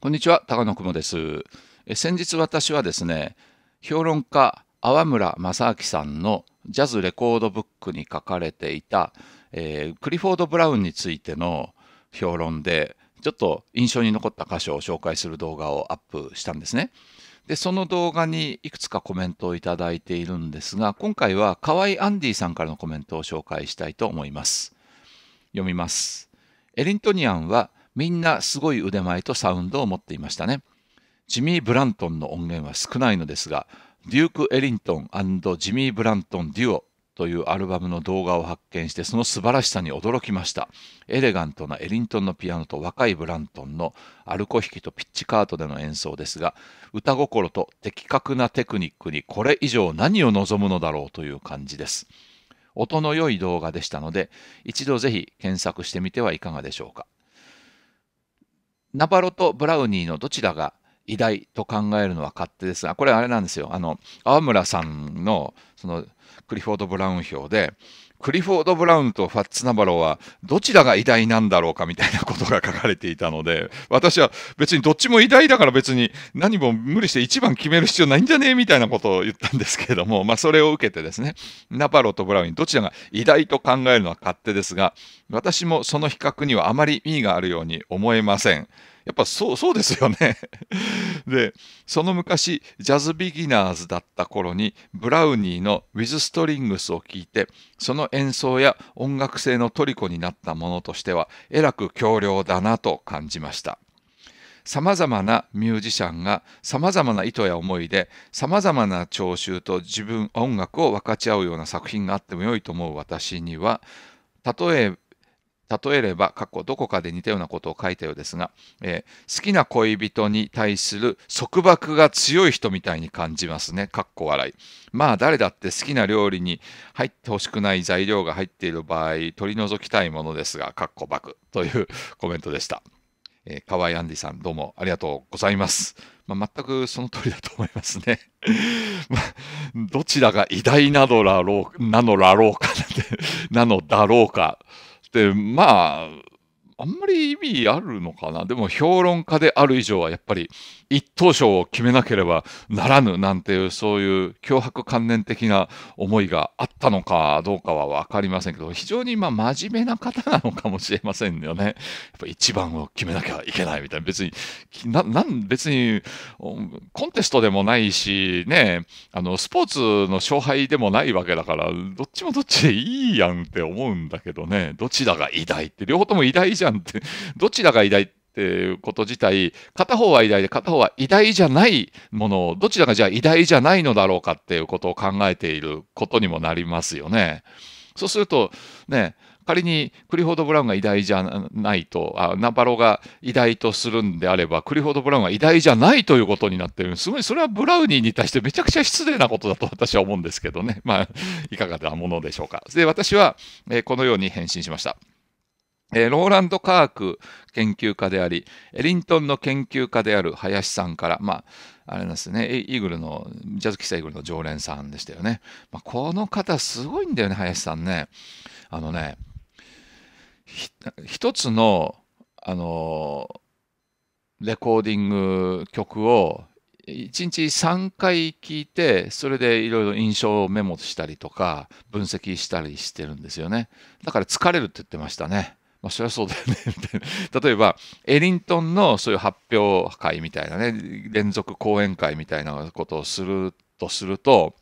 こんにちは、高野雲です。先日私はですね、評論家、粟村正明さんのジャズレコードブックに書かれていた、えー、クリフォード・ブラウンについての評論で、ちょっと印象に残った箇所を紹介する動画をアップしたんですね。で、その動画にいくつかコメントをいただいているんですが、今回は河合アンディさんからのコメントを紹介したいと思います。読みます。エリントニアンはみんなすごい腕前とサウンドを持っていましたね。ジミー・ブラントンの音源は少ないのですが、デューク・エリントンジミー・ブラントン・デュオというアルバムの動画を発見してその素晴らしさに驚きました。エレガントなエリントンのピアノと若いブラントンのアルコ弾きとピッチカートでの演奏ですが、歌心と的確なテクニックにこれ以上何を望むのだろうという感じです。音の良い動画でしたので、一度ぜひ検索してみてはいかがでしょうか。ナバロとブラウニーのどちらが偉大と考えるのは勝手ですが、これあれなんですよ。あの、青村さんの、その、クリフォード・ブラウン表で、クリフォード・ブラウンとファッツ・ナバロはどちらが偉大なんだろうかみたいなことが書かれていたので私は別にどっちも偉大だから別に何も無理して1番決める必要ないんじゃねえみたいなことを言ったんですけれども、まあ、それを受けてですねナバロとブラウンどちらが偉大と考えるのは勝手ですが私もその比較にはあまり意味があるように思えません。やっぱそうそうですよね で、その昔、ジャズビギナーズだった頃に、ブラウニーのウィズ・ストリングスを聴いて、その演奏や音楽性の虜になったものとしては、えらく強量だなと感じました。さまざまなミュージシャンがさまざまな意図や思いでさまざまな聴衆と自分音楽を分かち合うような作品があっても良いと思う私にはたとえ例えれば、過去どこかで似たようなことを書いたようですが、えー、好きな恋人に対する束縛が強い人みたいに感じますね。かっこ笑い。まあ、誰だって好きな料理に入ってほしくない材料が入っている場合、取り除きたいものですが、かっこくというコメントでした。えー、河合アンディさん、どうもありがとうございます。まあ、全くその通りだと思いますね。まあ、どちらが偉大なのだろう、なのだろうかな のだろうか、、まあ、あんまり意味あるのかな。でも評論家である以上はやっぱり一等賞を決めなければならぬなんていうそういう脅迫観念的な思いがあったのかどうかは分かりませんけど非常にま真面目な方なのかもしれませんよね。やっぱ一番を決めなきゃいけないみたいな別に別にコンテストでもないしねあのスポーツの勝敗でもないわけだからどっちもどっちでいいやんって思うんだけどねどちらが偉大って両方とも偉大じゃんってどちらが偉大ってっていうこと自体片方は偉大で片方は偉大じゃないものをどちらがじゃあ偉大じゃないのだろうかっていうことを考えていることにもなりますよね。そうするとね仮にクリフォード・ブラウンが偉大じゃないとあナパロが偉大とするんであればクリフォード・ブラウンは偉大じゃないということになってるすごいそれはブラウニーに対してめちゃくちゃ失礼なことだと 私は思うんですけどねまあいかがなものでしょうか。で私は、えー、このように返信しました。えー、ローランド科学研究家であり、エリントンの研究家である林さんから、まあ、あれなんですね、イーグルの、ジャズ喫茶イーグルの常連さんでしたよね。まあ、この方、すごいんだよね、林さんね。あのね、一つの、あのー、レコーディング曲を、1日3回聴いて、それでいろいろ印象をメモしたりとか、分析したりしてるんですよね。だから疲れるって言ってましたね。まあ、そりゃそうだよねみたいな。例えば、エリントンのそういう発表会みたいなね、連続講演会みたいなことをするとすると、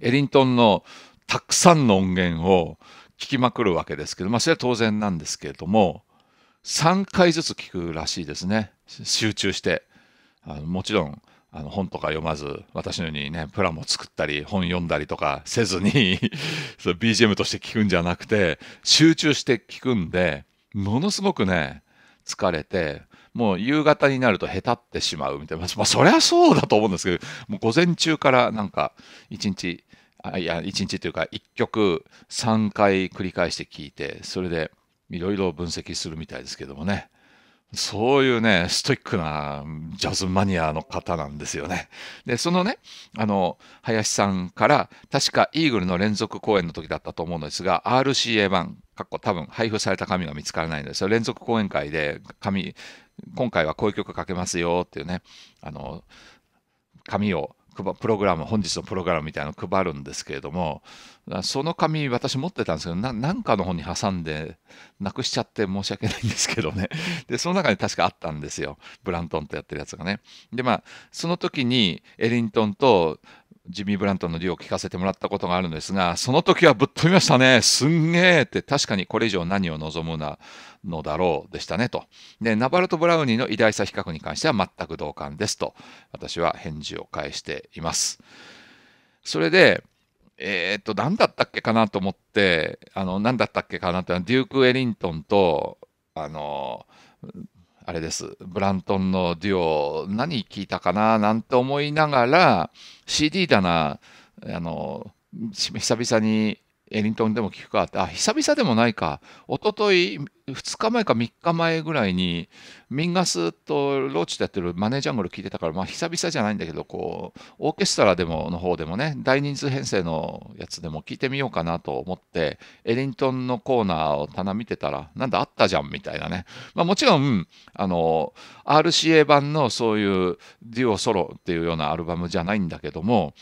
エリントンのたくさんの音源を聞きまくるわけですけど、まあ、それは当然なんですけれども、3回ずつ聞くらしいですね。集中して。あのもちろん、あの本とか読まず、私のようにね、プラも作ったり、本読んだりとかせずに そ、BGM として聞くんじゃなくて、集中して聞くんで、ものすごくね、疲れて、もう夕方になるとへたってしまうみたいな、まあ、そりゃそうだと思うんですけど、もう午前中からなんか、一日、あいや、一日というか、一曲3回繰り返して聞いて、それでいろいろ分析するみたいですけどもね。そういうね、ストイックなジャズマニアの方なんですよね。で、そのね、あの、林さんから、確かイーグルの連続公演の時だったと思うのですが、RCA 版、かっこ多分配布された紙が見つからないのですよ。連続公演会で紙、今回はこういう曲書けますよっていうね、あの、紙をプログラム、本日のプログラムみたいなの配るんですけれども、その紙、私持ってたんですけど、なんかの本に挟んで、なくしちゃって申し訳ないんですけどね。で、その中に確かあったんですよ。ブラントンとやってるやつがね。で、まあ、その時にエリントンと、ジミー・ブラントのデュオを聞かせてもらったことがあるんですが、その時はぶっ飛びましたね。すんげえって、確かにこれ以上何を望むなのだろうでしたねと。で、ナバルト・ブラウニーの偉大さ比較に関しては全く同感ですと、私は返事を返しています。それで、えー、っと、何だったっけかなと思って、あの、何だったっけかなって、デューク・エリントンと、あの、あれです。ブラントンのデュオ、何聞いたかななんて思いながら、CD 棚、あの、久々にエリントンでも聞くかあ、久々でもないか、一昨日2日前か3日前ぐらいに、ミンガスとローチでやってるマネージャングル聞いてたから、まあ、久々じゃないんだけど、こう、オーケストラでも、の方でもね、大人数編成のやつでも聞いてみようかなと思って、エリントンのコーナーを棚見てたら、なんだ、あったじゃんみたいなね。まあ、もちろん、あの、RCA 版のそういうデュオソロっていうようなアルバムじゃないんだけども、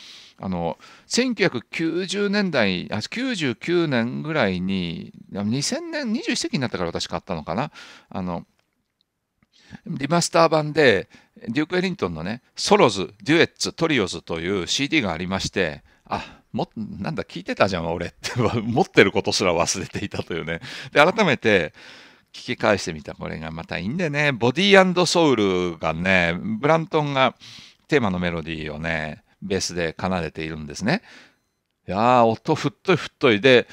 あの1990年代あ99年ぐらいに2000年21世紀になったから私買ったのかなあのリマスター版でデューク・エリントンのねソロズデュエッツトリオズという CD がありましてあもなんだ聞いてたじゃん俺って 持ってることすら忘れていたというねで改めて聞き返してみたこれがまたいいんでねボディソウルがねブラントンがテーマのメロディーをねベースで奏でているんですね。いやー音ふっといふっといで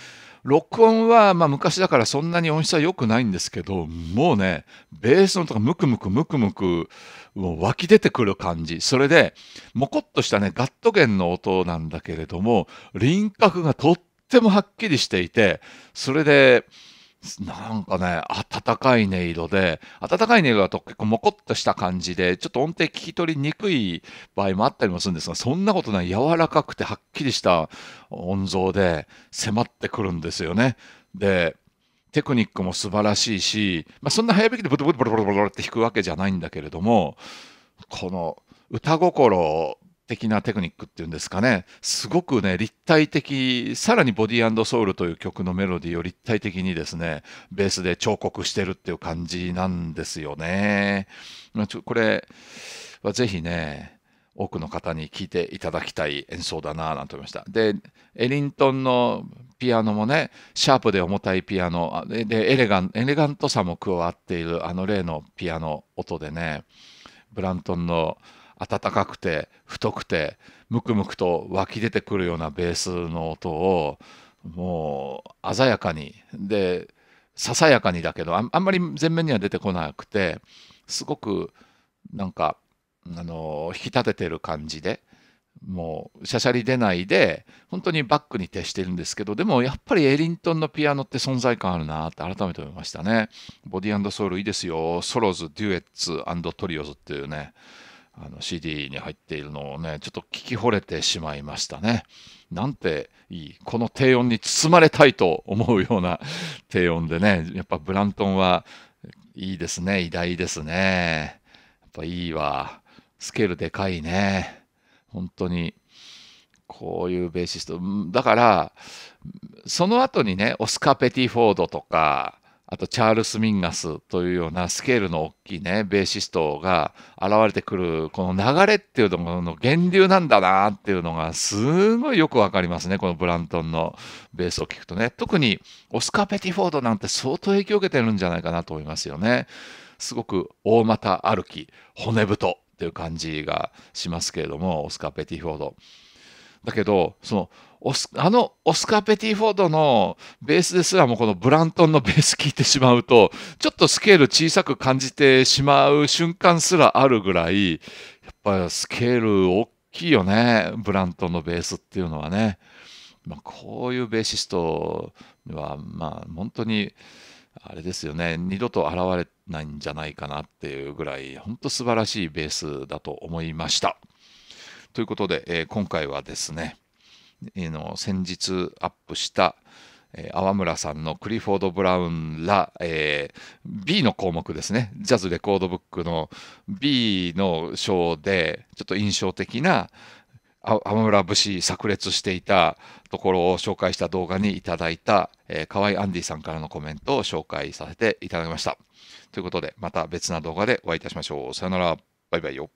録音はまあ昔だからそんなに音質は良くないんですけどもうねベースの音がムクムクムクムクもう湧き出てくる感じそれでもこっとしたねガット弦の音なんだけれども輪郭がとってもはっきりしていてそれでなんかね、暖かい音色で、暖かい音色だと結構もこっとした感じで、ちょっと音程聞き取りにくい場合もあったりもするんですが、そんなことない、柔らかくてはっきりした音像で迫ってくるんですよね。で、テクニックも素晴らしいし、まあ、そんな早弾きでブルブルブルブルブルって弾くわけじゃないんだけれども、この歌心的なテクニックっていうんですかね、すごくね、立体的、さらにボディソウルという曲のメロディーを立体的にですね、ベースで彫刻してるっていう感じなんですよね。これはぜひね、多くの方に聴いていただきたい演奏だなぁなんて思いました。で、エリントンのピアノもね、シャープで重たいピアノ、で、エレガン、エレガントさも加わっているあの例のピアノ音でね、ブラントンの温かくて太くてムクムクと湧き出てくるようなベースの音をもう鮮やかにでささやかにだけどあんまり前面には出てこなくてすごくなんかあの引き立ててる感じでもうしゃしゃり出ないで本当にバックに徹してるんですけどでもやっぱりエリントンのピアノって存在感あるなって改めて思いましたね。ボディソウルいいですよソロズデュエッツトリオズっていうねあの CD に入っているのをね、ちょっと聞き惚れてしまいましたね。なんていい。この低音に包まれたいと思うような低音でね、やっぱブラントンはいいですね。偉大ですね。やっぱいいわ。スケールでかいね。本当に。こういうベーシスト。だから、その後にね、オスカペティフォードとか、あとチャールス・ミンガスというようなスケールの大きいね、ベーシストが現れてくる、この流れっていうところの源流なんだなっていうのが、すごいよくわかりますね、このブラントンのベースを聞くとね。特にオスカー・ペティフォードなんて相当影響を受けてるんじゃないかなと思いますよね。すごく大股歩き、骨太っていう感じがしますけれども、オスカー・ペティフォード。だけど、そのあのオスカー・ペティフォードのベースですらもこのブラントンのベース聞いてしまうとちょっとスケール小さく感じてしまう瞬間すらあるぐらいやっぱスケール大きいよねブラントンのベースっていうのはね、まあ、こういうベーシストはまあ本当にあれですよね二度と現れないんじゃないかなっていうぐらい本当素晴らしいベースだと思いましたということで、えー、今回はですねえの先日アップしたえー、村さんのクリフォード・ブラウンら、えー、B の項目ですね、ジャズレコードブックの B の章で、ちょっと印象的な天村節炸裂していたところを紹介した動画にいただいた、えー、河合アンディさんからのコメントを紹介させていただきました。ということで、また別な動画でお会いいたしましょう。さよなら、バイバイよ。